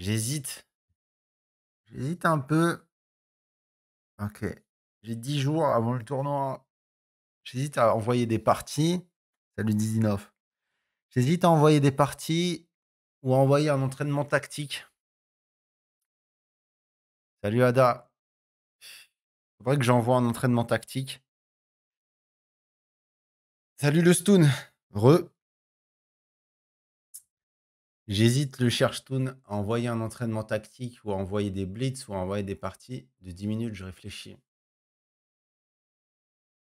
J'hésite. J'hésite un peu. Ok. J'ai 10 jours avant le tournoi. J'hésite à envoyer des parties. Salut 19. J'hésite à envoyer des parties ou à envoyer un entraînement tactique. Salut Ada. vrai que j'envoie un entraînement tactique. Salut le Stoon. Re. J'hésite le toon à envoyer un entraînement tactique ou à envoyer des blitz ou à envoyer des parties de 10 minutes, je réfléchis.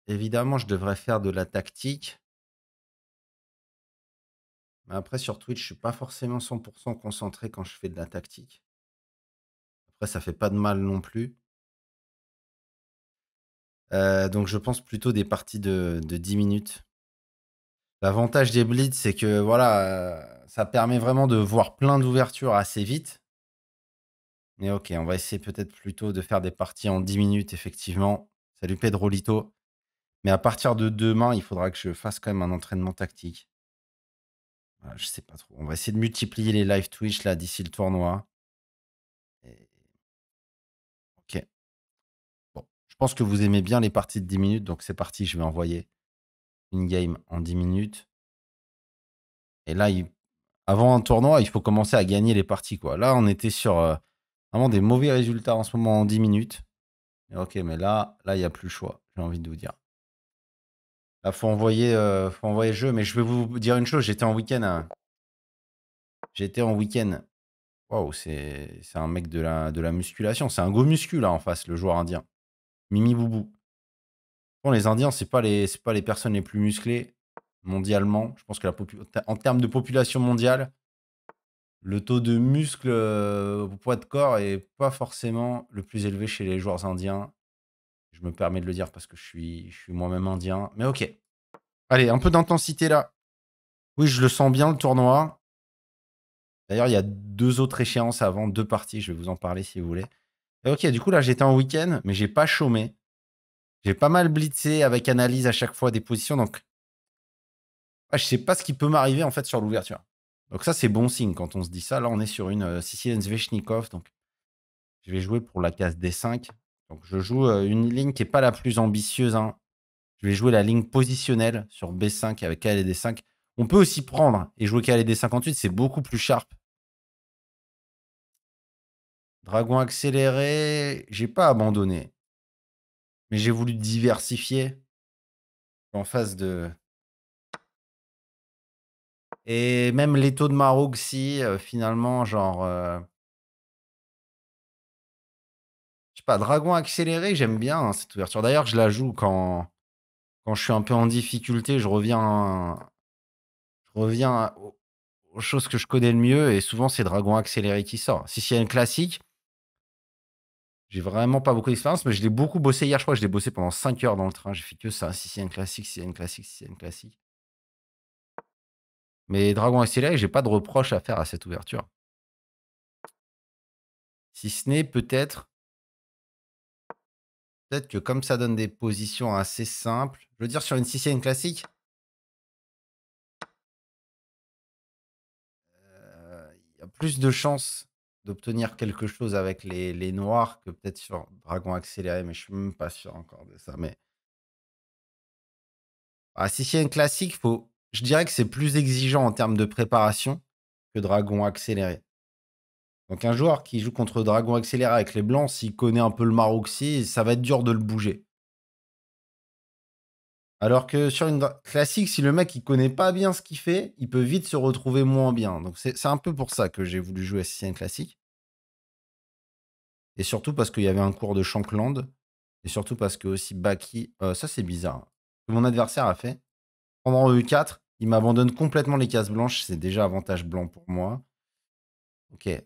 Évidemment, je devrais faire de la tactique. Mais après, sur Twitch, je ne suis pas forcément 100% concentré quand je fais de la tactique. Après, ça ne fait pas de mal non plus. Euh, donc, je pense plutôt des parties de, de 10 minutes. L'avantage des blitz, c'est que voilà, ça permet vraiment de voir plein d'ouvertures assez vite. Mais ok, on va essayer peut-être plutôt de faire des parties en 10 minutes, effectivement. Salut Pedro Lito. Mais à partir de demain, il faudra que je fasse quand même un entraînement tactique. Je je sais pas trop. On va essayer de multiplier les live Twitch là d'ici le tournoi. Ok. Bon, je pense que vous aimez bien les parties de 10 minutes, donc c'est parti, je vais envoyer game en 10 minutes. Et là, avant un tournoi, il faut commencer à gagner les parties. Quoi. Là, on était sur euh, vraiment des mauvais résultats en ce moment en 10 minutes. ok, mais là, là, il n'y a plus le choix, j'ai envie de vous dire. Là, faut envoyer, euh, faut envoyer jeu. Mais je vais vous dire une chose, j'étais en week-end. Hein. J'étais en week-end. Waouh, c'est un mec de la, de la musculation. C'est un go muscu là en face, le joueur indien. Mimi Boubou les Indiens, c'est pas pas les personnes les plus musclées mondialement. Je pense que en termes de population mondiale, le taux de muscle euh, au poids de corps est pas forcément le plus élevé chez les joueurs indiens. Je me permets de le dire parce que je suis, je suis moi-même indien. Mais ok. Allez, un peu d'intensité là. Oui, je le sens bien le tournoi. D'ailleurs, il y a deux autres échéances avant, deux parties. Je vais vous en parler si vous voulez. ok, du coup là, j'étais en week-end, mais j'ai pas chômé. J'ai pas mal blitzé avec analyse à chaque fois des positions. Donc, je sais pas ce qui peut m'arriver en fait sur l'ouverture. Donc ça, c'est bon signe quand on se dit ça. Là, on est sur une euh, zvechnikov Donc, je vais jouer pour la case D5. Donc, je joue euh, une ligne qui n'est pas la plus ambitieuse. Hein. Je vais jouer la ligne positionnelle sur B5 avec et D5. On peut aussi prendre et jouer kld 58 C'est beaucoup plus sharp. Dragon accéléré. J'ai pas abandonné mais j'ai voulu diversifier en face de. Et même les taux de Maroc si finalement, genre. Je sais pas, Dragon accéléré, j'aime bien hein, cette ouverture. D'ailleurs, je la joue quand... quand je suis un peu en difficulté, je reviens. Je reviens aux choses que je connais le mieux et souvent c'est Dragon accéléré qui sort. Si c'est une classique, j'ai vraiment pas beaucoup d'expérience, mais je l'ai beaucoup bossé hier. Je crois que je l'ai bossé pendant 5 heures dans le train. J'ai fait que ça. Si classique, si classique, si classique. Mais Dragon Accéléré, j'ai pas de reproche à faire à cette ouverture. Si ce n'est peut-être. Peut-être que comme ça donne des positions assez simples. Je veux dire, sur une sixième classique. Euh, il y a plus de chances d'obtenir quelque chose avec les, noirs que peut-être sur Dragon Accéléré, mais je suis même pas sûr encore de ça. Mais ah, si c'est un classique, faut... je dirais que c'est plus exigeant en termes de préparation que Dragon Accéléré. Donc un joueur qui joue contre Dragon Accéléré avec les blancs, s'il connaît un peu le Maroxy, ça va être dur de le bouger. Alors que sur une classique, si le mec il connaît pas bien ce qu'il fait, il peut vite se retrouver moins bien. Donc c'est un peu pour ça que j'ai voulu jouer Assassin's classique. Et surtout parce qu'il y avait un cours de Shankland. Et surtout parce que aussi Baki, euh, ça c'est bizarre. que mon adversaire a fait. Pendant E4, il m'abandonne complètement les cases blanches. C'est déjà avantage blanc pour moi. Ok. Il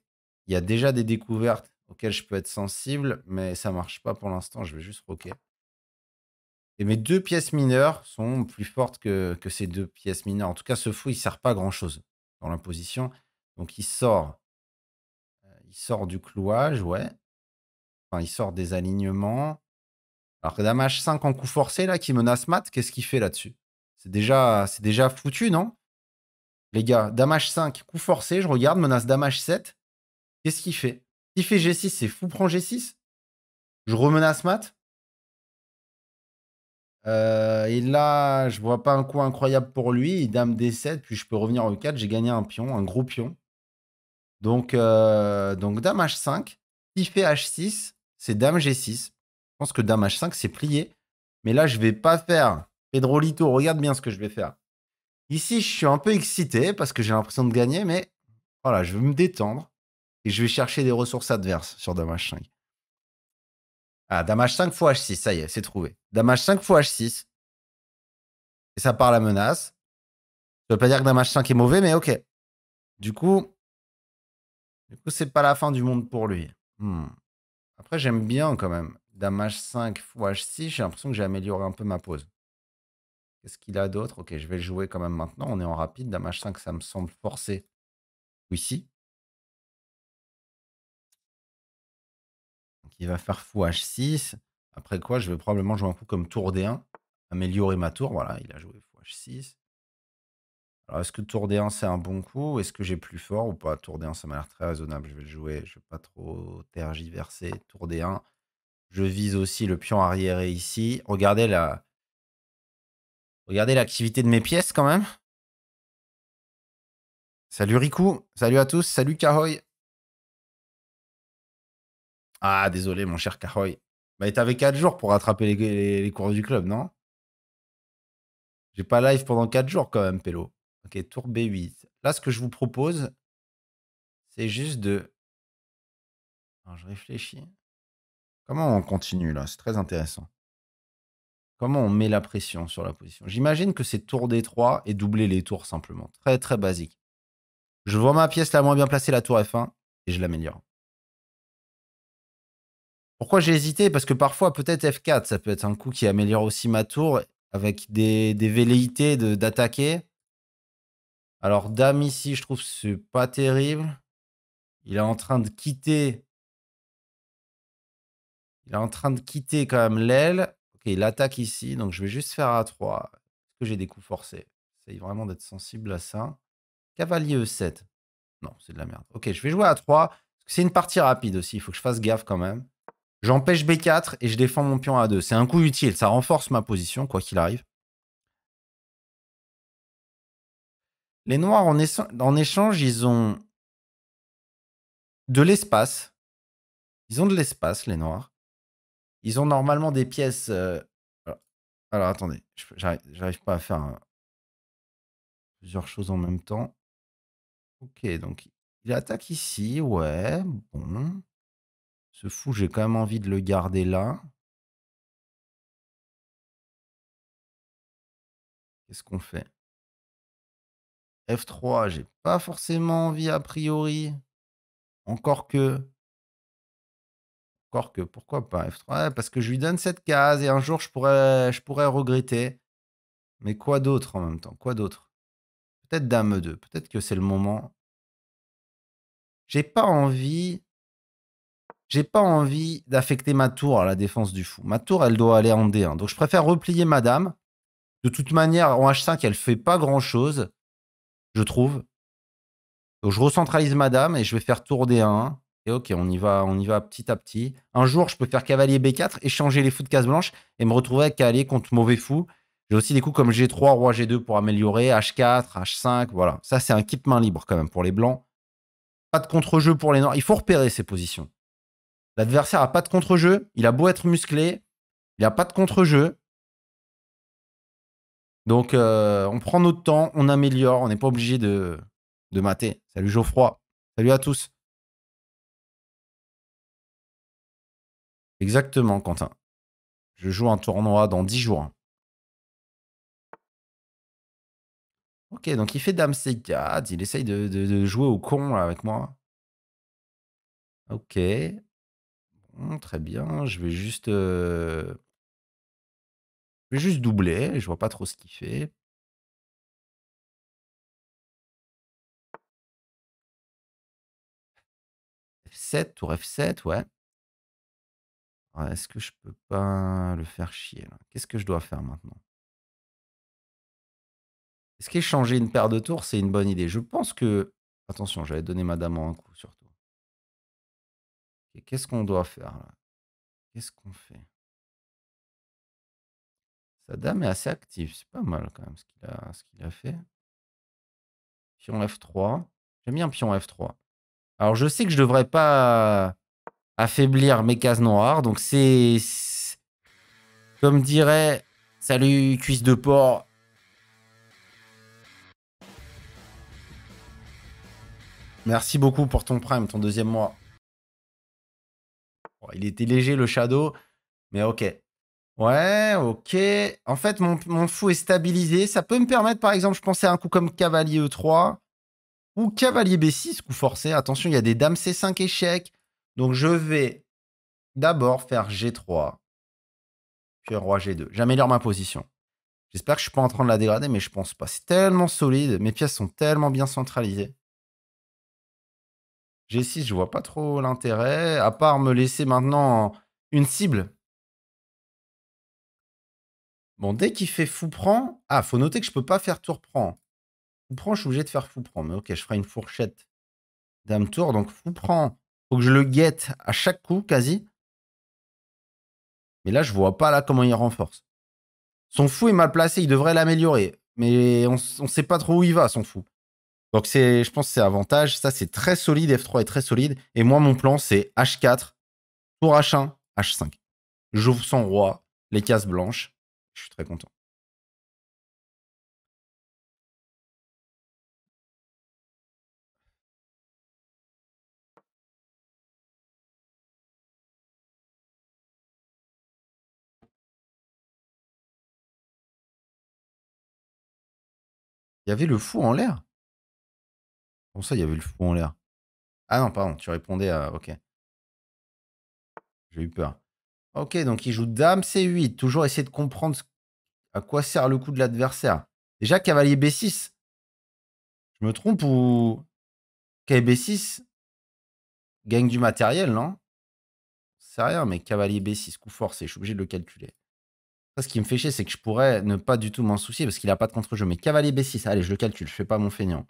y a déjà des découvertes auxquelles je peux être sensible, mais ça marche pas pour l'instant. Je vais juste roquer. Et mes deux pièces mineures sont plus fortes que, ces deux pièces mineures. En tout cas, ce fou, il ne sert pas grand-chose dans l'imposition. Donc, il sort. Euh, il sort du clouage, ouais. Enfin, il sort des alignements. Alors, Dame H5 en coup forcé, là, qui menace Mat, qu'est-ce qu'il fait là-dessus C'est déjà, déjà foutu, non Les gars, Dame 5 coup forcé, je regarde, menace Dame 7 Qu'est-ce qu'il fait Il fait G6, c'est fou, prend G6. Je remenace Mat. Euh, et là, je vois pas un coup incroyable pour lui. dame D7, puis je peux revenir au 4. J'ai gagné un pion, un gros pion. Donc, euh, donc dame H5. Qui fait H6, c'est dame G6. Je pense que dame H5, c'est plié. Mais là, je vais pas faire Pedro Lito. Regarde bien ce que je vais faire. Ici, je suis un peu excité parce que j'ai l'impression de gagner, mais voilà, je vais me détendre et je vais chercher des ressources adverses sur dame H5. Ah, damage 5 x H6, ça y est, c'est trouvé. Damage 5 x H6. Et ça part la menace. Je veut pas dire que damage 5 est mauvais, mais ok. Du coup, du coup, c'est pas la fin du monde pour lui. Hmm. Après, j'aime bien quand même. Damage 5 x H6, j'ai l'impression que j'ai amélioré un peu ma pose. Qu'est-ce qu'il a d'autre Ok, je vais le jouer quand même maintenant. On est en rapide. Damage 5, ça me semble forcé. Ou ici. Il va faire fou H6. Après quoi, je vais probablement jouer un coup comme tour D1, améliorer ma tour. Voilà, il a joué fou H6. Alors, est-ce que tour D1, c'est un bon coup Est-ce que j'ai plus fort ou pas Tour D1, ça m'a l'air très raisonnable. Je vais le jouer. Je ne vais pas trop tergiverser. Tour D1. Je vise aussi le pion arriéré ici. Regardez la... Regardez l'activité de mes pièces quand même. Salut Riku, salut à tous, salut Kahoy. Ah, désolé, mon cher Cahoy. Bah, t'avais 4 jours pour rattraper les, les, du club, non J'ai pas live pendant 4 jours quand même, Pélo. Ok, tour B8. Là, ce que je vous propose, c'est juste de. je réfléchis. Comment on continue là C'est très intéressant. Comment on met la pression sur la position J'imagine que c'est tour D3 et doubler les tours simplement. Très, très basique. Je vois ma pièce la moins bien placée, la tour F1, et je l'améliore. Pourquoi j'ai hésité Parce que parfois, peut-être F4, ça peut être un coup qui améliore aussi ma tour avec des, velléités d'attaquer. Alors, Dame ici, je trouve c'est pas terrible. Il est en train de quitter. Il est en train de quitter quand même l'aile. Ok, il attaque ici, donc je vais juste faire A3. Est-ce que j'ai des coups forcés J'essaye vraiment d'être sensible à ça. Cavalier E7. Non, c'est de la merde. Ok, je vais jouer A3. C'est une partie rapide aussi, il faut que je fasse gaffe quand même. J'empêche B4 et je défends mon pion A2. C'est un coup utile, ça renforce ma position, quoi qu'il arrive. Les noirs, en, échange, ils ont de l'espace. Ils ont de l'espace, les noirs. Ils ont normalement des pièces... Euh, alors, attendez, j'arrive pas à faire plusieurs choses en même temps. Ok, donc il ici, ouais, bon. Ce fou, j'ai quand même envie de le garder là. Qu'est-ce qu'on fait F3, j'ai pas forcément envie a priori. Encore que. Encore que, pourquoi pas F3 Parce que je lui donne cette case et un jour je pourrais, regretter. Mais quoi d'autre en même temps Quoi d'autre Peut-être Dame 2. Peut-être que c'est le moment. J'ai pas envie j'ai pas envie d'affecter ma tour à la défense du fou. Ma tour, elle doit aller en D1. Donc je préfère replier ma dame. De toute manière, en H5, elle fait pas grand chose, je trouve. Donc je recentralise ma dame et je vais faire tour D1. Et ok, on y va, on y va petit à petit. Un jour, je peux faire cavalier B4, échanger les fous de case blanche et me retrouver avec cavalier contre mauvais fou. J'ai aussi des coups comme G3, roi G2 pour améliorer, H4, H5, voilà. Ça, c'est un kit main libre quand même pour les blancs. Pas de contre-jeu pour les noirs. Il faut repérer ces positions. L'adversaire a pas de contre-jeu. Il a beau être musclé, il a pas de contre-jeu. Donc, euh, on prend notre temps, on améliore. On n'est pas obligé de, de mater. Salut Geoffroy. Salut à tous. Exactement, Quentin. Je joue un tournoi dans 10 jours. Ok, donc il fait Dame c il essaye de, jouer au con avec moi. Ok. Mmh, très bien, je vais juste, je vais juste doubler, je vois pas trop ce qu'il fait. F7, tour F7, ouais. est-ce que je peux pas le faire chier Qu'est-ce que je dois faire maintenant? Est-ce qu'échanger une paire de tours, c'est une bonne idée? Je pense que attention, j'avais donné ma dame en qu'est-ce qu'on doit faire là Qu'est-ce qu'on fait Sa dame est assez active. C'est pas mal quand même ce qu'il a, ce qu'il a fait. Pion F3. J'aime bien pion F3. Alors je sais que je devrais pas affaiblir mes cases noires. Donc c'est... Comme dirait... Salut, cuisse de porc. Merci beaucoup pour ton prime, ton deuxième mois il était léger le Shadow, mais ok. Ouais, ok. En fait, mon, fou est stabilisé. Ça peut me permettre, par exemple, je pensais à un coup comme cavalier E3 ou cavalier B6, coup forcé. Attention, il y a des dames C5 échecs. Donc, je vais d'abord faire G3, puis roi G2. J'améliore ma position. J'espère que je ne suis pas en train de la dégrader, mais je pense pas. C'est tellement solide. Mes pièces sont tellement bien centralisées. G6, je vois pas trop l'intérêt, à part me laisser maintenant une cible. Bon, dès qu'il fait fou prend... Ah, faut noter que je peux pas faire tour prend. Fou prend, je suis obligé de faire fou prend. Mais ok, je ferai une fourchette dame tour. Donc fou prend, faut que je le guette à chaque coup, quasi. Mais là, je vois pas là comment il renforce. Son fou est mal placé, il devrait l'améliorer. Mais on, on sait pas trop où il va, son fou. Donc c'est, je pense que c'est avantage. Ça, c'est très solide. F3 est très solide. Et moi, mon plan, c'est H4, pour H1, H5. J'ouvre son roi, les cases blanches. Je suis très content. Il y avait le fou en l'air ça, il y avait le fou en l'air. Ah non, pardon, tu répondais à. Ok. J'ai eu peur. Ok, donc il joue Dame C8. Toujours essayer de comprendre à quoi sert le coup de l'adversaire. Déjà, cavalier B6. Je me trompe ou. Cavalier B6 gagne du matériel, non C'est rien, mais cavalier B6, coup forcé, je suis obligé de le calculer. Ça, ce qui me fait chier, c'est que je pourrais ne pas du tout m'en soucier parce qu'il n'a pas de contre-jeu. Mais cavalier B6, allez, je le calcule, je fais pas mon feignant.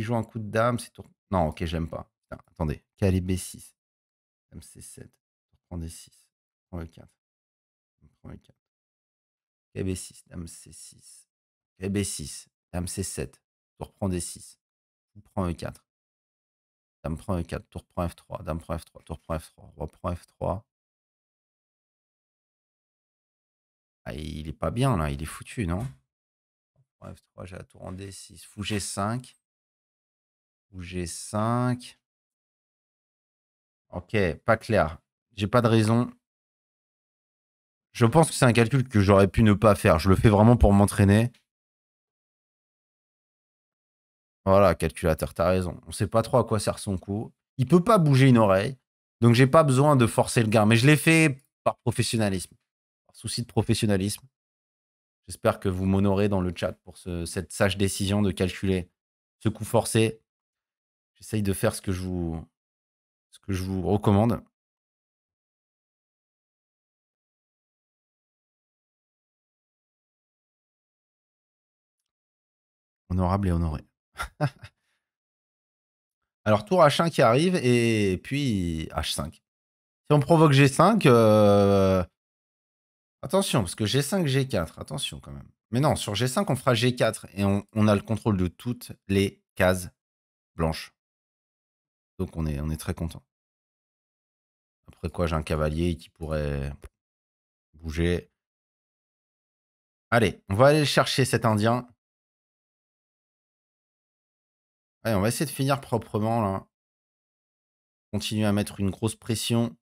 joue un coup de dame, c'est tour. Non, ok, j'aime pas. attendez, est B6. MC7. reprend d 6. prend le 4. et b KB6, dame C6. KB6, dame C7. Tour prend D6. prend le 4 Dame prend le 4 Tour prend F3. Dame prend F3. Tour prend F3. reprend F3. Ah, il est pas bien là, il est foutu, non F3, j'ai la tour en D6, fou G5, Bouger 5 Ok, pas clair. J'ai pas de raison. Je pense que c'est un calcul que j'aurais pu ne pas faire. Je le fais vraiment pour m'entraîner. Voilà, calculateur, t'as raison. On sait pas trop à quoi sert son coup. Il peut pas bouger une oreille. Donc j'ai pas besoin de forcer le gars. Mais je l'ai fait par professionnalisme. Par souci de professionnalisme. J'espère que vous m'honorez dans le chat pour cette sage décision de calculer ce coup forcé J'essaye de faire ce que je vous, ce que je vous recommande. Honorable et honoré. Alors, tour H1 qui arrive et puis H5. Si on provoque G5, euh, attention, parce que G5, G4, attention quand même. Mais non, sur G5, on fera G4 et on a le contrôle de toutes les cases blanches. Donc on est, très content. Après quoi, j'ai un cavalier qui pourrait bouger. Allez, on va aller chercher cet Indien. Allez, on va essayer de finir proprement là. Continuer à mettre une grosse pression.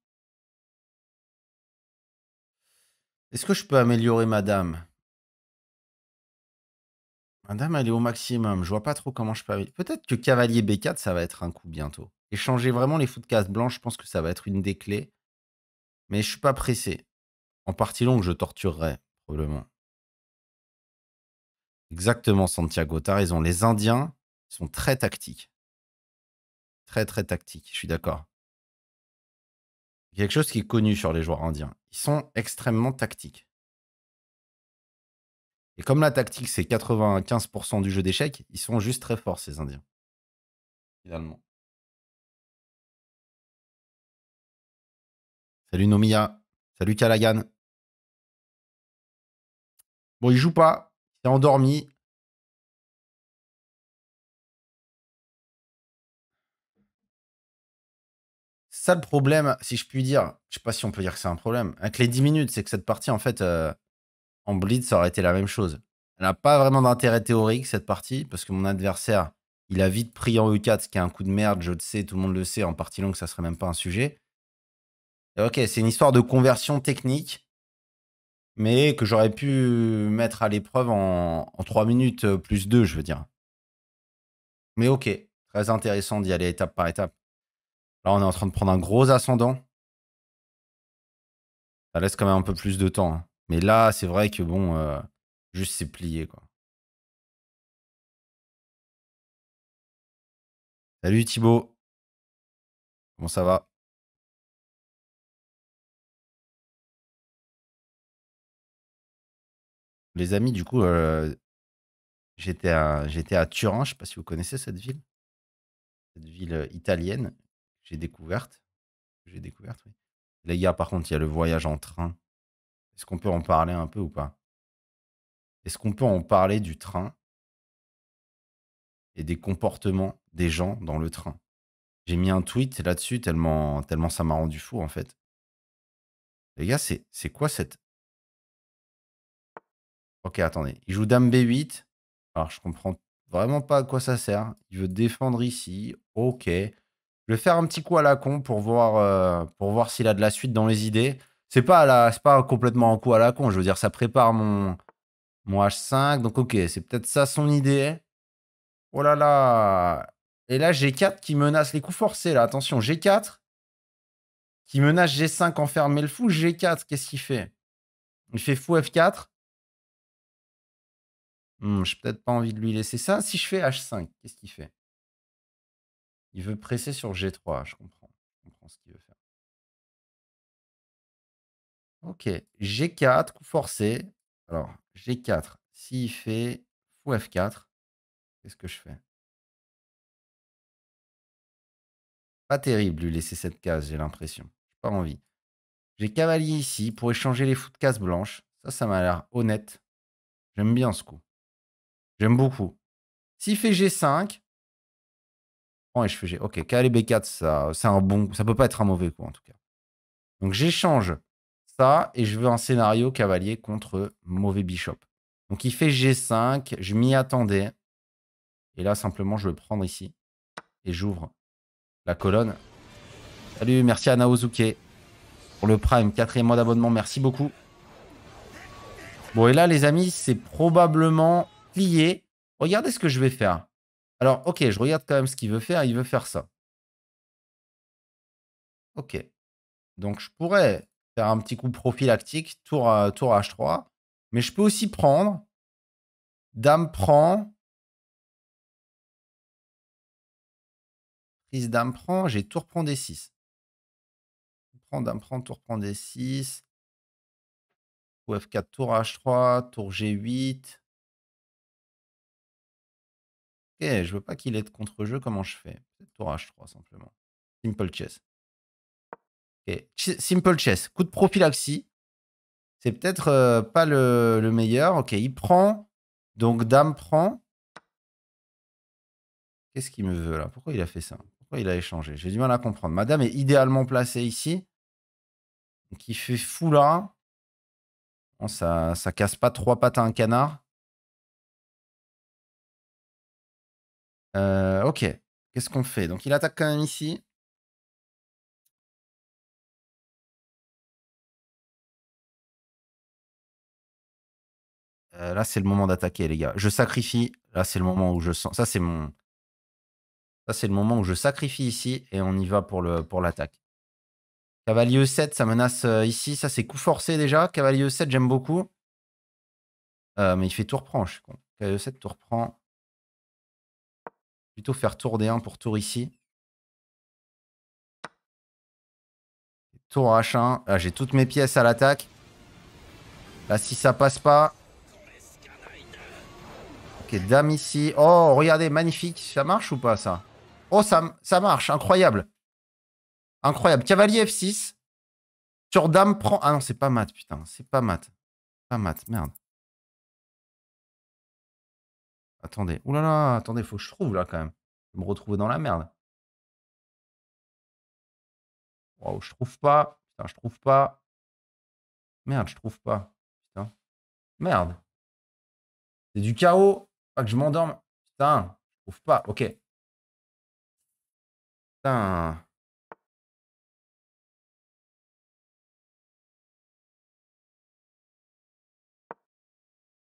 Est-ce que je peux améliorer madame Madame, ah, elle est au maximum. Je vois pas trop comment je peux... Peut-être que cavalier B4, ça va être un coup bientôt. Échanger vraiment les fous de case blanche, je pense que ça va être une des clés. Mais je suis pas pressé. En partie longue, je torturerai, probablement. Exactement, Santiago, t'as raison. Les Indiens sont très tactiques. Très, très tactiques, je suis d'accord. Quelque chose qui est connu sur les joueurs indiens. Ils sont extrêmement tactiques. Et comme la tactique, c'est 95% du jeu d'échecs, ils sont juste très forts, ces Indiens. Finalement. Salut Nomiya. Salut Kalagan. Bon, il joue pas. Il est endormi. Ça, le problème, si je puis dire, je sais pas si on peut dire que c'est un problème, avec les 10 minutes, c'est que cette partie, en fait, euh, en bleed, ça aurait été la même chose. Elle n'a pas vraiment d'intérêt théorique, cette partie, parce que mon adversaire, il a vite pris en E4, ce qui est un coup de merde, je le sais, tout le monde le sait, en partie longue, ça serait même pas un sujet. ok, c'est une histoire de conversion technique, mais que j'aurais pu mettre à l'épreuve en, 3 minutes euh, plus 2, je veux dire. Mais ok, très intéressant d'y aller étape par étape. Là, on est en train de prendre un gros ascendant. Ça laisse quand même un peu plus de temps. Hein. Mais là, c'est vrai que bon, euh, juste c'est plié, quoi. Salut Thibaut. Comment ça va Les amis, du coup, euh, j'étais à, Turin, je sais pas si vous connaissez cette ville. Cette ville euh, italienne, j'ai découverte. J'ai découverte, oui. Les par contre, il y a le voyage en train. Est-ce qu'on peut en parler un peu ou pas Est-ce qu'on peut en parler du train et des comportements des gens dans le train J'ai mis un tweet là-dessus tellement, tellement ça m'a rendu fou en fait. Les gars, c'est, c'est quoi cette... Ok, attendez. Il joue Dame B8. Alors, je comprends vraiment pas à quoi ça sert. Il veut défendre ici. Ok. Je vais faire un petit coup à la con pour voir, euh, pour voir s'il a de la suite dans les idées. C'est pas, pas complètement en coup à la con. Je veux dire, ça prépare mon, mon H5. Donc, ok, c'est peut-être ça son idée. Oh là là. Et là, G4 qui menace les coups forcés. Là, attention, G4 qui menace G5 enfermer le fou. G4, qu'est-ce qu'il fait Il fait fou F4. je n'ai peut-être pas envie de lui laisser ça. Si je fais H5, qu'est-ce qu'il fait Il veut presser sur G3. Je comprends. Je comprends ce qu'il veut faire. Ok. G4, coup forcé. Alors, G4. S'il fait fou F4, qu'est-ce que je fais Pas terrible lui laisser cette case, j'ai l'impression. Pas envie. J'ai cavalier ici pour échanger les fous de case blanche. Ça, ça m'a l'air honnête. J'aime bien ce coup. J'aime beaucoup. S'il fait G5, Oh, et je fais G. Ok, cavalier B4, ça, c'est un bon. Ça peut pas être un mauvais coup en tout cas. Donc j'échange et je veux un scénario cavalier contre mauvais bishop. Donc il fait G5, je m'y attendais. Et là, simplement, je vais prendre ici. Et j'ouvre la colonne. Salut, merci à Naozuke pour le Prime. Quatrième mois d'abonnement, merci beaucoup. Bon, et là, les amis, c'est probablement plié. Regardez ce que je vais faire. Alors, ok, je regarde quand même ce qu'il veut faire. Il veut faire ça. Ok. Donc, je pourrais faire un petit coup prophylactique, tour, tour H3. Mais je peux aussi prendre. Dame prend. Prise dame prend. J'ai tour prend D6. Prend dame prend, tour prend D6. Ou F4, tour H3, tour G8. Ok, je veux pas qu'il ait de contre-jeu. Comment je fais Tour H3 simplement. Simple chess. Simple chess. Coup de prophylaxie. C'est peut-être euh, pas le, meilleur. Ok, il prend. Donc dame prend. Qu'est-ce qu'il me veut là Pourquoi il a fait ça Pourquoi il a échangé J'ai du mal à comprendre. Madame est idéalement placée ici. Donc il fait fou là. ça, ça casse pas trois pattes à un canard. Euh, ok. Qu'est-ce qu'on fait Donc il attaque quand même ici. Euh, là, c'est le moment d'attaquer, les gars. Je sacrifie. Là, c'est le moment où je sens. Ça, c'est mon. Ça, c'est le moment où je sacrifie ici et on y va pour le pour l'attaque. Cavalier E7, ça menace euh, ici. Ça, c'est coup forcé déjà. Cavalier E7, j'aime beaucoup. Euh, mais il fait tour prend, je suis con. Cavalier E7, tour prend. Plutôt faire tour D1 pour tour ici. Tour H1. Là, ah, j'ai toutes mes pièces à l'attaque. Là, si ça passe pas, Ok, dame ici. Oh, regardez, magnifique. Ça marche ou pas, ça Oh, ça, ça marche. Incroyable. Incroyable. Cavalier F6. Sur dame, prend... Ah non, c'est pas mat, putain. C'est pas mat. Pas mat, merde. Attendez. Oulala, là là, attendez, faut que je trouve, là, quand même. Je vais me retrouver dans la merde. Waouh, je trouve pas. Putain, je trouve pas. Merde, je trouve pas. Merde. C'est du chaos que je m'endorme. Putain, je trouve pas. Ok. Putain.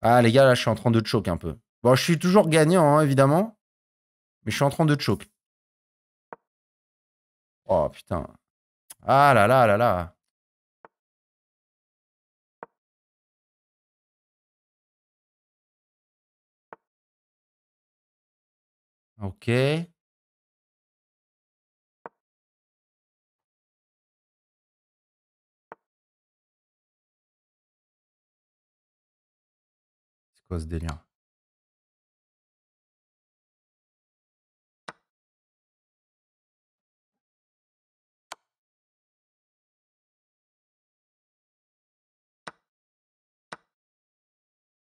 Ah les gars, là je suis en train de choke un peu. Bon, je suis toujours gagnant, hein, évidemment. Mais je suis en train de choke. Oh putain. Ah là là là là. OK. C'est quoi ce délire?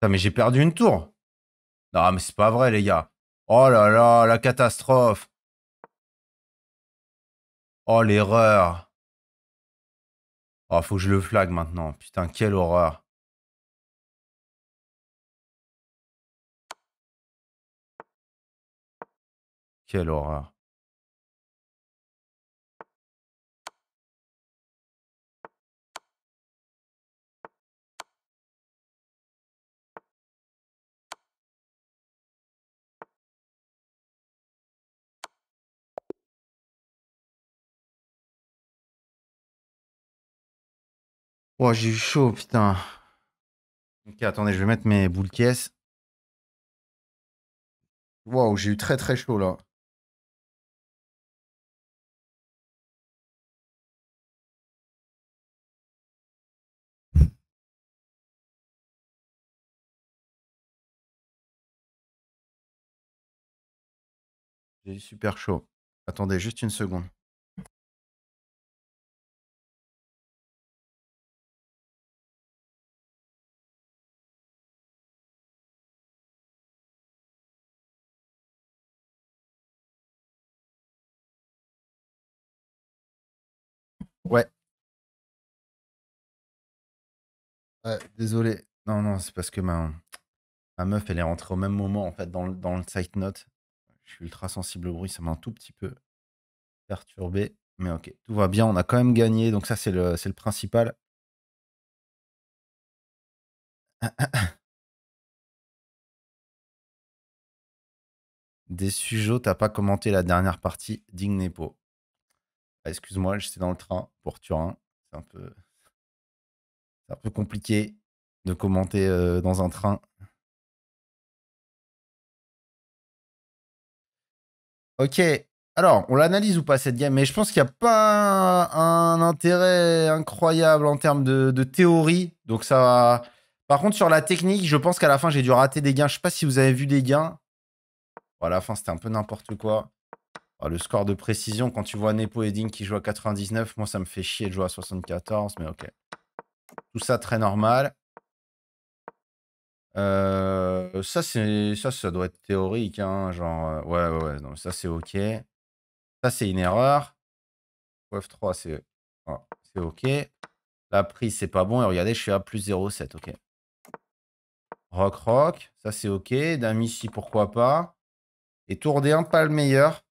Putain, mais j'ai perdu une tour. Non, mais c'est pas vrai, les gars. Oh là là, la catastrophe. Oh l'erreur. Oh, faut que je le flag maintenant. Putain, quelle horreur. Quelle horreur. Oh, j'ai eu chaud, putain. Ok, attendez, je vais mettre mes boules caisses. Waouh, j'ai eu très très chaud là. J'ai eu super chaud. Attendez juste une seconde. Ouais. désolé. Non, non, c'est parce que ma, meuf, elle est rentrée au même moment, en fait, dans le, dans le site note. Je suis ultra sensible au bruit, ça m'a un tout petit peu perturbé. Mais ok, tout va bien, on a quand même gagné, donc ça, c'est le, le principal. Des sujets, t'as pas commenté la dernière partie d'Ignepo. Bah, excuse-moi, j'étais dans le train pour Turin. C'est un peu, un peu compliqué de commenter euh, dans un train. Ok, alors, on l'analyse ou pas cette game Mais je pense qu'il n'y a pas un, intérêt incroyable en termes de, théorie. Donc ça Par contre, sur la technique, je pense qu'à la fin, j'ai dû rater des gains. Je ne sais pas si vous avez vu des gains. Voilà. à la fin, c'était un peu n'importe quoi. Oh, le score de précision, quand tu vois Nepo et Ding qui jouent à 99, moi, ça me fait chier de jouer à 74, mais ok. Tout ça, très normal. Euh, ça, ça, ça doit être théorique. Hein, genre, euh, ouais, ouais, ouais, non, ça, c'est OK. Ça, c'est une erreur. F3, c'est OK. La prise, c'est pas bon. Et regardez, je suis à plus 0,7. OK. Rock, rock. Ça, c'est OK. Dame ici, pourquoi pas. Et tour D1, pas le meilleur.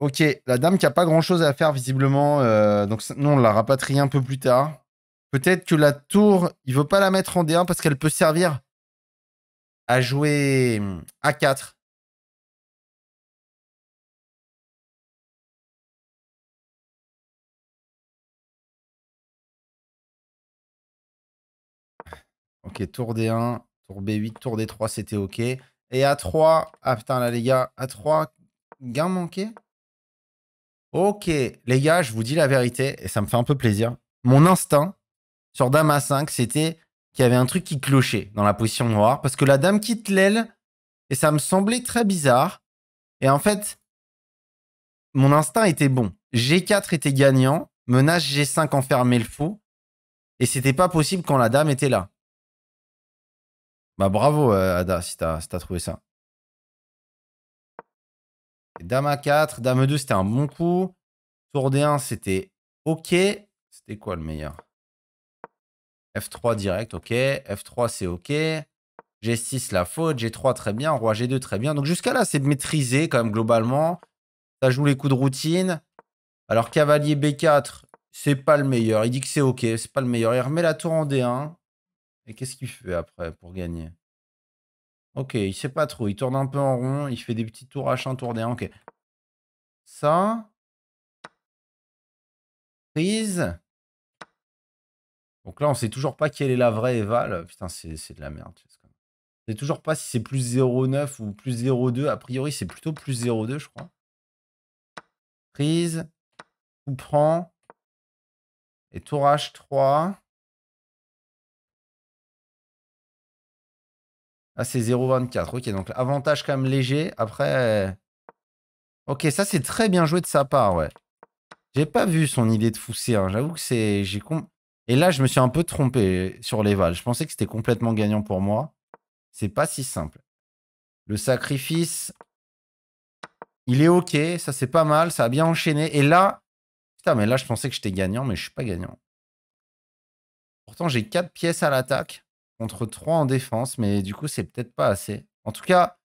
Ok, la dame qui a pas grand chose à faire visiblement, euh, donc nous on la rapatrie un peu plus tard. Peut-être que la tour, il veut pas la mettre en D1 parce qu'elle peut servir à jouer hum, A4. Ok, tour D1, tour B8, tour D3, c'était ok. Et A3, ah putain là les gars, A3, gain manqué Ok, les gars, je vous dis la vérité, et ça me fait un peu plaisir. Mon instinct sur Dame A5, c'était qu'il y avait un truc qui clochait dans la position noire, parce que la Dame quitte l'aile, et ça me semblait très bizarre. Et en fait, mon instinct était bon. G4 était gagnant, menace G5 enfermait le fou, et c'était pas possible quand la Dame était là. Bah bravo, euh, Ada, si t'as trouvé ça. Dame A4, Dame 2 c'était un bon coup. Tour D1, c'était OK. C'était quoi le meilleur F3 direct, OK. F3, c'est OK. G6, la faute. G3, très bien. Roi G2, très bien. Donc jusqu'à là, c'est maîtrisé quand même globalement. Ça joue les coups de routine. Alors cavalier B4, c'est pas le meilleur. Il dit que c'est OK, c'est pas le meilleur. Il remet la tour en D1. Et qu'est-ce qu'il fait après pour gagner Ok, il sait pas trop. Il tourne un peu en rond. Il fait des petits tours H1, tour D1. Ok. Ça. Prise. Donc là, on sait toujours pas quelle est la vraie Eval. Putain, c'est de la merde. On sait toujours pas si c'est plus 0,9 ou plus 0,2. A priori, c'est plutôt plus 0,2, je crois. Prise. Coup prend. Et tour H3. Ah, c'est 0,24. Ok, donc avantage quand même léger. Après... Ok, ça c'est très bien joué de sa part, ouais. J'ai pas vu son idée de fousser. Hein. J'avoue que c'est... j'ai Et là, je me suis un peu trompé sur les vals. Je pensais que c'était complètement gagnant pour moi. C'est pas si simple. Le sacrifice, il est OK. Ça, c'est pas mal. Ça a bien enchaîné. Et là, putain, mais là, je pensais que j'étais gagnant, mais je suis pas gagnant. Pourtant, j'ai 4 pièces à l'attaque contre 3 en défense, mais du coup, c'est peut-être pas assez. En tout cas,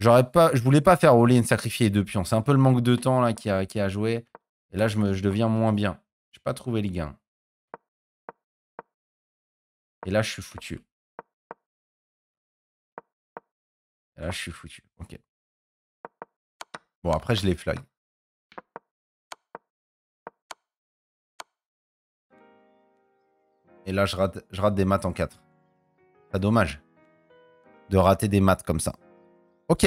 j'aurais pas, je voulais pas faire all une sacrifier 2 deux pions. C'est un peu le manque de temps là, qui, a, qui a joué. Et là, je, me, deviens moins bien. Je n'ai pas trouvé les gains. Et là, je suis foutu. Et là, je suis foutu. Ok. Bon, après, je les flag. Et là, je rate, je rate des maths en 4 pas dommage de rater des maths comme ça. Ok,